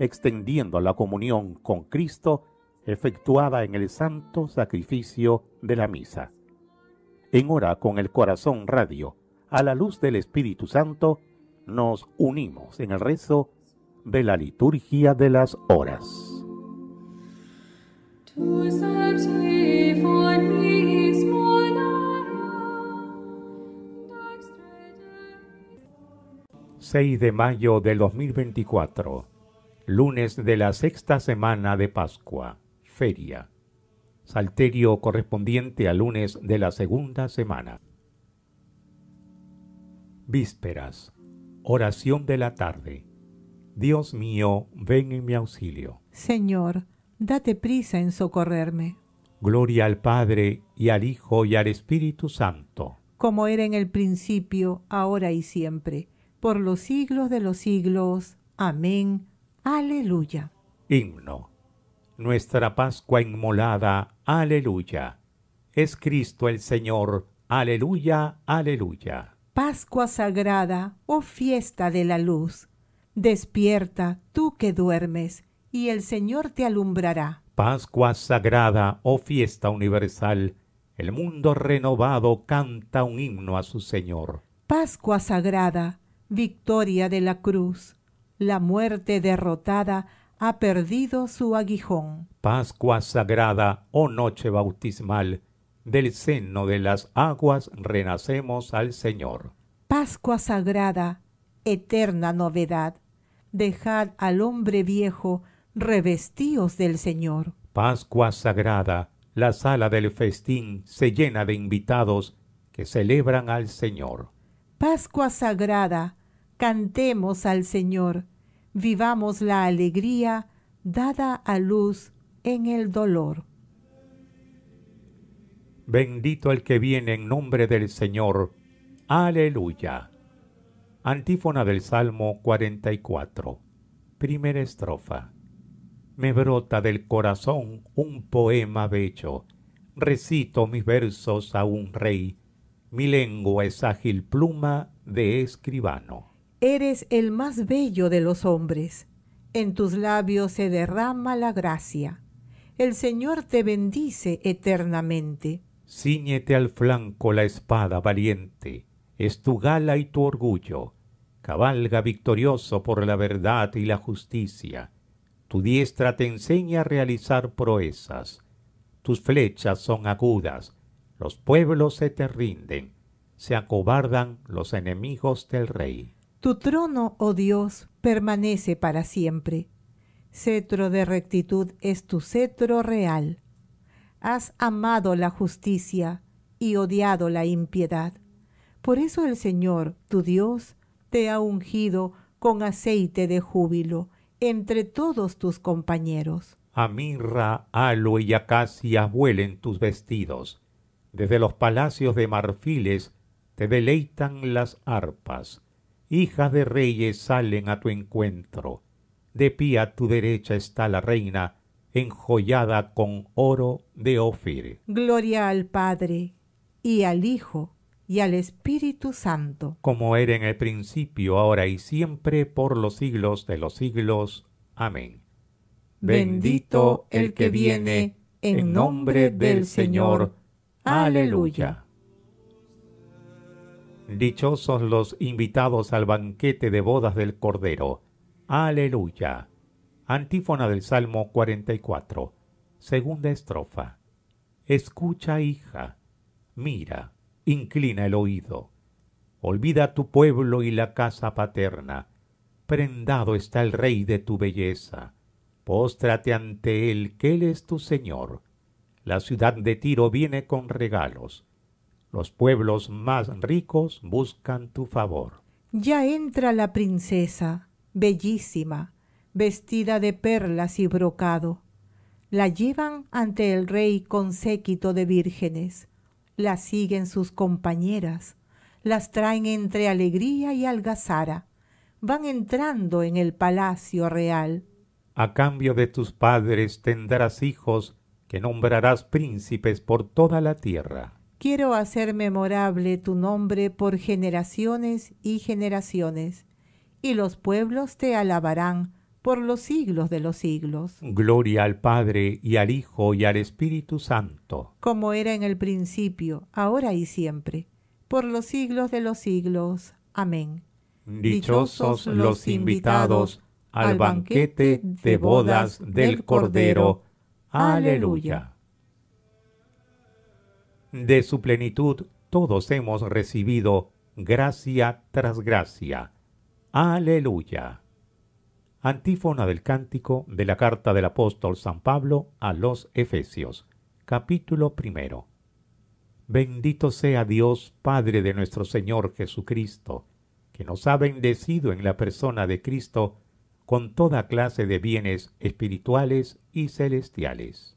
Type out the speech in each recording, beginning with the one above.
extendiendo la comunión con Cristo efectuada en el santo sacrificio de la misa. En hora con el corazón radio, a la luz del Espíritu Santo, nos unimos en el rezo de la liturgia de las horas. 6 de mayo de 2024 lunes de la sexta semana de Pascua, feria. Salterio correspondiente al lunes de la segunda semana. Vísperas. Oración de la tarde. Dios mío, ven en mi auxilio. Señor, date prisa en socorrerme. Gloria al Padre y al Hijo y al Espíritu Santo. Como era en el principio, ahora y siempre, por los siglos de los siglos. Amén. Aleluya. Himno. Nuestra Pascua inmolada, aleluya. Es Cristo el Señor, aleluya, aleluya. Pascua sagrada, oh fiesta de la luz, despierta tú que duermes, y el Señor te alumbrará. Pascua sagrada, oh fiesta universal, el mundo renovado canta un himno a su Señor. Pascua sagrada, victoria de la cruz la muerte derrotada ha perdido su aguijón. Pascua sagrada, oh noche bautismal, del seno de las aguas renacemos al Señor. Pascua sagrada, eterna novedad, dejad al hombre viejo revestíos del Señor. Pascua sagrada, la sala del festín se llena de invitados que celebran al Señor. Pascua sagrada, cantemos al Señor vivamos la alegría dada a luz en el dolor. Bendito el que viene en nombre del Señor. Aleluya. Antífona del Salmo 44. Primera estrofa. Me brota del corazón un poema bello. Recito mis versos a un rey. Mi lengua es ágil pluma de escribano. Eres el más bello de los hombres. En tus labios se derrama la gracia. El Señor te bendice eternamente. Cíñete al flanco la espada valiente. Es tu gala y tu orgullo. Cabalga victorioso por la verdad y la justicia. Tu diestra te enseña a realizar proezas. Tus flechas son agudas. Los pueblos se te rinden. Se acobardan los enemigos del rey. Tu trono, oh Dios, permanece para siempre. Cetro de rectitud es tu cetro real. Has amado la justicia y odiado la impiedad. Por eso el Señor, tu Dios, te ha ungido con aceite de júbilo entre todos tus compañeros. A mirra, aloe y acacia vuelen tus vestidos. Desde los palacios de marfiles te deleitan las arpas hijas de reyes salen a tu encuentro. De pie a tu derecha está la reina, enjollada con oro de Ofir. Gloria al Padre, y al Hijo, y al Espíritu Santo. Como era en el principio, ahora y siempre, por los siglos de los siglos. Amén. Bendito el que viene en nombre del Señor. Aleluya. Dichosos los invitados al banquete de bodas del Cordero. Aleluya. Antífona del Salmo 44. Segunda estrofa. Escucha, hija. Mira, inclina el oído. Olvida tu pueblo y la casa paterna. Prendado está el rey de tu belleza. Póstrate ante él, que él es tu señor. La ciudad de Tiro viene con regalos los pueblos más ricos buscan tu favor. Ya entra la princesa, bellísima, vestida de perlas y brocado. La llevan ante el rey con séquito de vírgenes. La siguen sus compañeras. Las traen entre alegría y algazara. Van entrando en el palacio real. A cambio de tus padres tendrás hijos que nombrarás príncipes por toda la tierra quiero hacer memorable tu nombre por generaciones y generaciones, y los pueblos te alabarán por los siglos de los siglos. Gloria al Padre y al Hijo y al Espíritu Santo. Como era en el principio, ahora y siempre, por los siglos de los siglos. Amén. Dichosos los invitados al banquete de bodas del Cordero. Aleluya de su plenitud todos hemos recibido gracia tras gracia. Aleluya. Antífona del cántico de la carta del apóstol San Pablo a los Efesios, capítulo primero. Bendito sea Dios Padre de nuestro Señor Jesucristo, que nos ha bendecido en la persona de Cristo con toda clase de bienes espirituales y celestiales.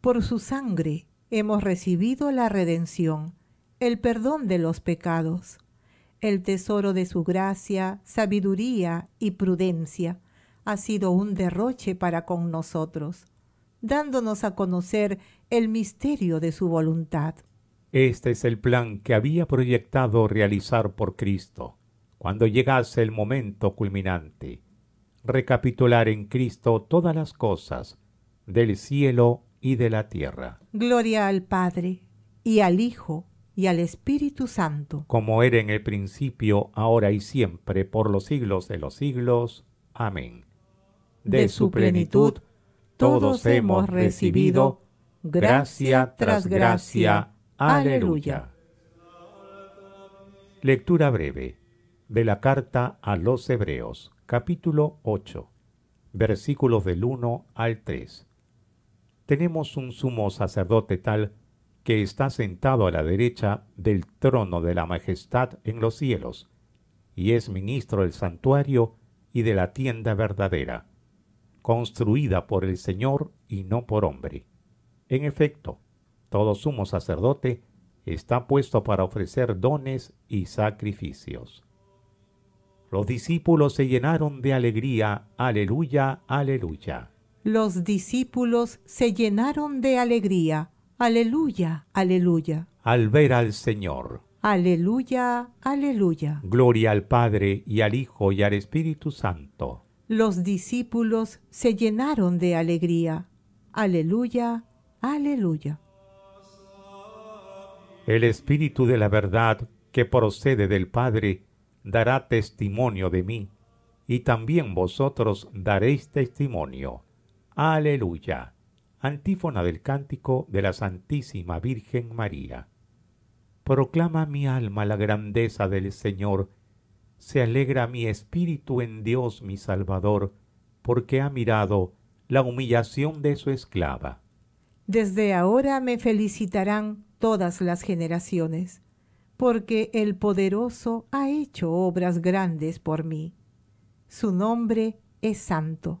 por su sangre hemos recibido la redención, el perdón de los pecados, el tesoro de su gracia, sabiduría y prudencia ha sido un derroche para con nosotros, dándonos a conocer el misterio de su voluntad. Este es el plan que había proyectado realizar por Cristo, cuando llegase el momento culminante, recapitular en Cristo todas las cosas, del cielo y de la tierra. Gloria al Padre, y al Hijo, y al Espíritu Santo. Como era en el principio, ahora y siempre, por los siglos de los siglos. Amén. De, su plenitud, todos hemos recibido gracia tras gracia. Aleluya. Lectura breve de la carta a los Hebreos, capítulo 8, versículos del 1 al 3 tenemos un sumo sacerdote tal que está sentado a la derecha del trono de la majestad en los cielos, y es ministro del santuario y de la tienda verdadera, construida por el Señor y no por hombre. En efecto, todo sumo sacerdote está puesto para ofrecer dones y sacrificios. Los discípulos se llenaron de alegría, aleluya, aleluya. Los discípulos se llenaron de alegría. Aleluya, aleluya. Al ver al Señor. Aleluya, aleluya. Gloria al Padre y al Hijo y al Espíritu Santo. Los discípulos se llenaron de alegría. Aleluya, aleluya. El Espíritu de la verdad que procede del Padre dará testimonio de mí, y también vosotros daréis testimonio Aleluya. Antífona del cántico de la Santísima Virgen María. Proclama mi alma la grandeza del Señor. Se alegra mi espíritu en Dios mi Salvador, porque ha mirado la humillación de su esclava. Desde ahora me felicitarán todas las generaciones, porque el poderoso ha hecho obras grandes por mí. Su nombre es santo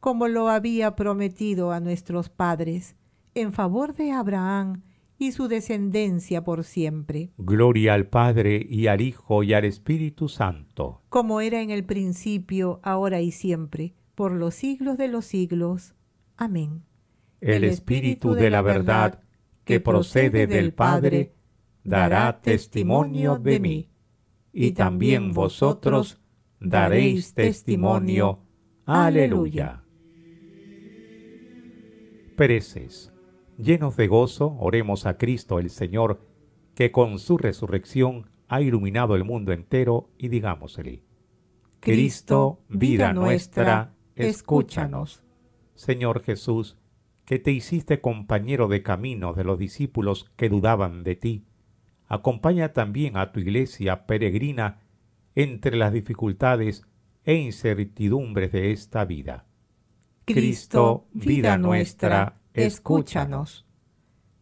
como lo había prometido a nuestros padres, en favor de Abraham y su descendencia por siempre. Gloria al Padre y al Hijo y al Espíritu Santo. Como era en el principio, ahora y siempre, por los siglos de los siglos. Amén. El, Espíritu, de, la verdad que procede del Padre, dará testimonio de mí. Y también vosotros daréis testimonio. Aleluya pereces. Llenos de gozo, oremos a Cristo el Señor, que con su resurrección ha iluminado el mundo entero, y digámosle, Cristo, vida nuestra, escúchanos. Señor Jesús, que te hiciste compañero de camino de los discípulos que dudaban de ti, acompaña también a tu iglesia peregrina entre las dificultades e incertidumbres de esta vida Cristo, vida nuestra, escúchanos.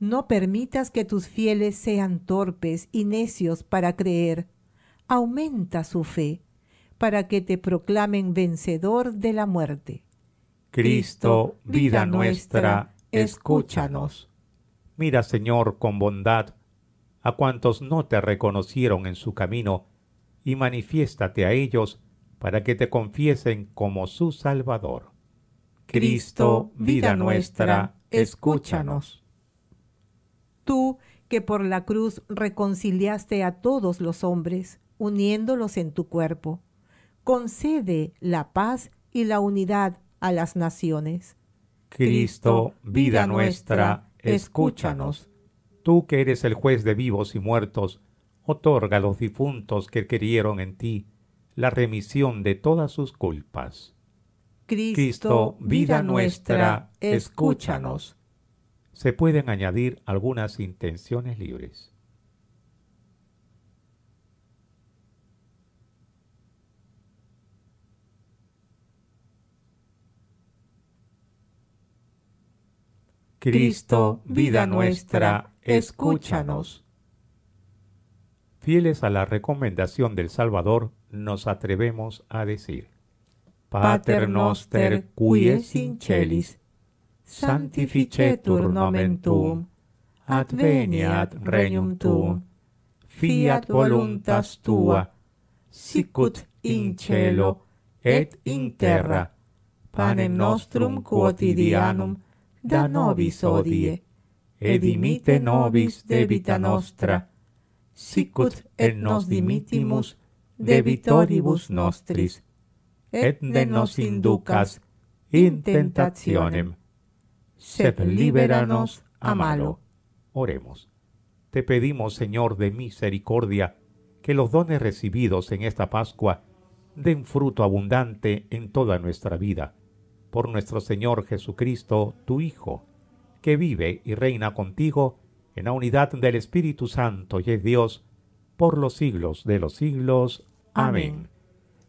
No permitas que tus fieles sean torpes y necios para creer. Aumenta su fe, para que te proclamen vencedor de la muerte. Cristo, vida nuestra, escúchanos. Mira, Señor, con bondad a cuantos no te reconocieron en su camino, y manifiéstate a ellos para que te confiesen como su Salvador. Cristo, vida nuestra, escúchanos. Tú que por la cruz reconciliaste a todos los hombres, uniéndolos en tu cuerpo, concede la paz y la unidad a las naciones. Cristo, vida nuestra, escúchanos. Tú que eres el juez de vivos y muertos, otorga a los difuntos que querieron en ti la remisión de todas sus culpas. Cristo, vida nuestra, escúchanos. Se pueden añadir algunas intenciones libres. Cristo, vida nuestra, escúchanos. Fieles a la recomendación del Salvador, nos atrevemos a decir, Pater noster, qui es in celis, sanctificetur nomen tuum, adveniat regnum tuum, fiat voluntas tua, sicut in cielo et in terra, panem nostrum quotidianum da nobis odie, et imite nobis debita nostra, sicut et nos dimitimus debitoribus nostris, et ne nos inducas in tentationem, sed liberanos a malo. Oremos. Te pedimos, Señor, de misericordia, que los dones recibidos en esta Pascua den fruto abundante en toda nuestra vida. Por nuestro Señor Jesucristo, tu Hijo, que vive y reina contigo en la unidad del Espíritu Santo y es Dios, por los siglos de los siglos. Amén.